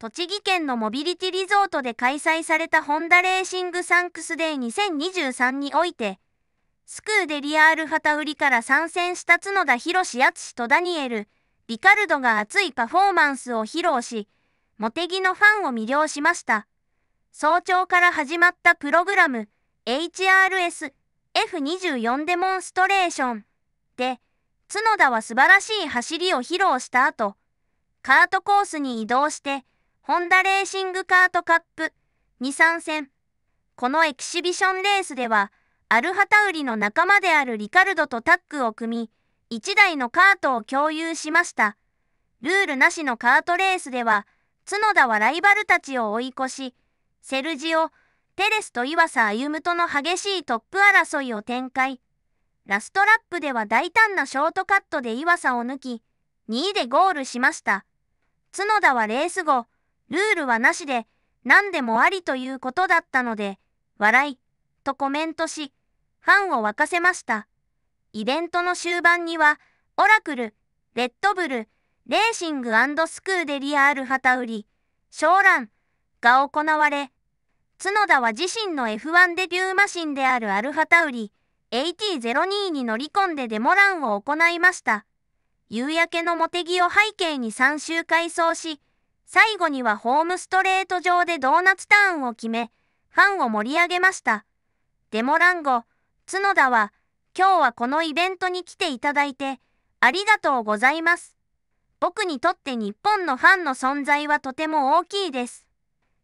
栃木県のモビリティリゾートで開催されたホンダレーシングサンクスデー2023において、スクーデリアール旗売りから参戦した角田博史敦とダニエル、リカルドが熱いパフォーマンスを披露し、モテギのファンを魅了しました。早朝から始まったプログラム、HRS、F24 デモンストレーションで、角田は素晴らしい走りを披露した後、カートコースに移動して、ホンダレーシングカートカップ2参戦。このエキシビションレースでは、アルハタウリの仲間であるリカルドとタッグを組み、1台のカートを共有しました。ルールなしのカートレースでは、角田はライバルたちを追い越し、セルジオ、テレスと岩佐歩夢との激しいトップ争いを展開。ラストラップでは大胆なショートカットで岩佐を抜き、2位でゴールしました。角田はレース後、ルールはなしで、何でもありということだったので、笑い、とコメントし、ファンを沸かせました。イベントの終盤には、オラクル、レッドブル、レーシングスクーデリアール旗売り、ラン、が行われ、角田は自身の F1 デビューマシンであるアルァタウリ AT02 に乗り込んでデモランを行いました。夕焼けの茂木を背景に3周回走し、最後にはホームストレート上でドーナツターンを決め、ファンを盛り上げました。デモランゴ、角田は、今日はこのイベントに来ていただいて、ありがとうございます。僕にとって日本のファンの存在はとても大きいです。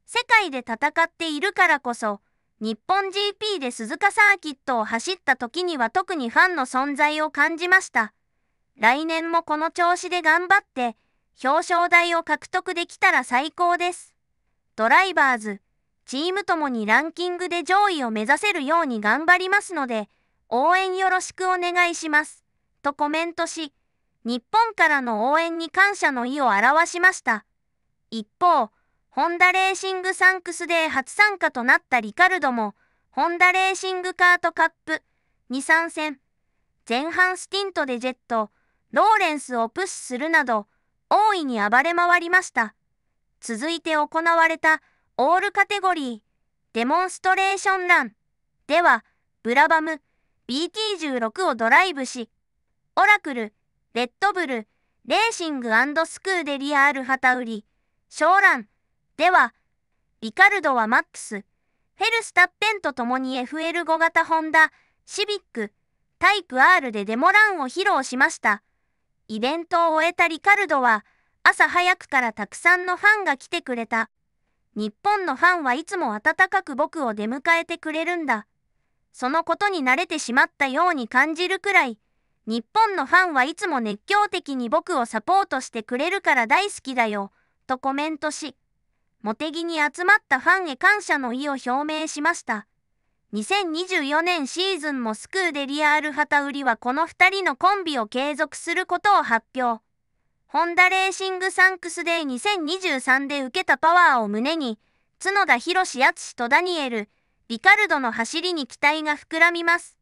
世界で戦っているからこそ、日本 GP で鈴鹿サーキットを走った時には特にファンの存在を感じました。来年もこの調子で頑張って、表彰台を獲得できたら最高です。ドライバーズ、チームともにランキングで上位を目指せるように頑張りますので、応援よろしくお願いします。とコメントし、日本からの応援に感謝の意を表しました。一方、ホンダレーシングサンクスデー初参加となったリカルドも、ホンダレーシングカートカップ2参戦、前半スティントでジェット、ローレンスをプッシュするなど、大いに暴れ回りました。続いて行われたオールカテゴリーデモンストレーションランではブラバム BT16 をドライブしオラクルレッドブルレーシングスクーデリアアルハタウリショーランではリカルドはマックスフェルスタッペンと共に FL5 型ホンダシビックタイプ R でデモランを披露しました。イベントを終えたリカルドは、朝早くからたくさんのファンが来てくれた。日本のファンはいつも温かく僕を出迎えてくれるんだ。そのことに慣れてしまったように感じるくらい、日本のファンはいつも熱狂的に僕をサポートしてくれるから大好きだよ、とコメントし、茂木に集まったファンへ感謝の意を表明しました。2024年シーズンもスクーデリアール旗売りはこの2人のコンビを継続することを発表。ホンダレーシングサンクスデイ2023で受けたパワーを胸に、角田博史敦とダニエル、リカルドの走りに期待が膨らみます。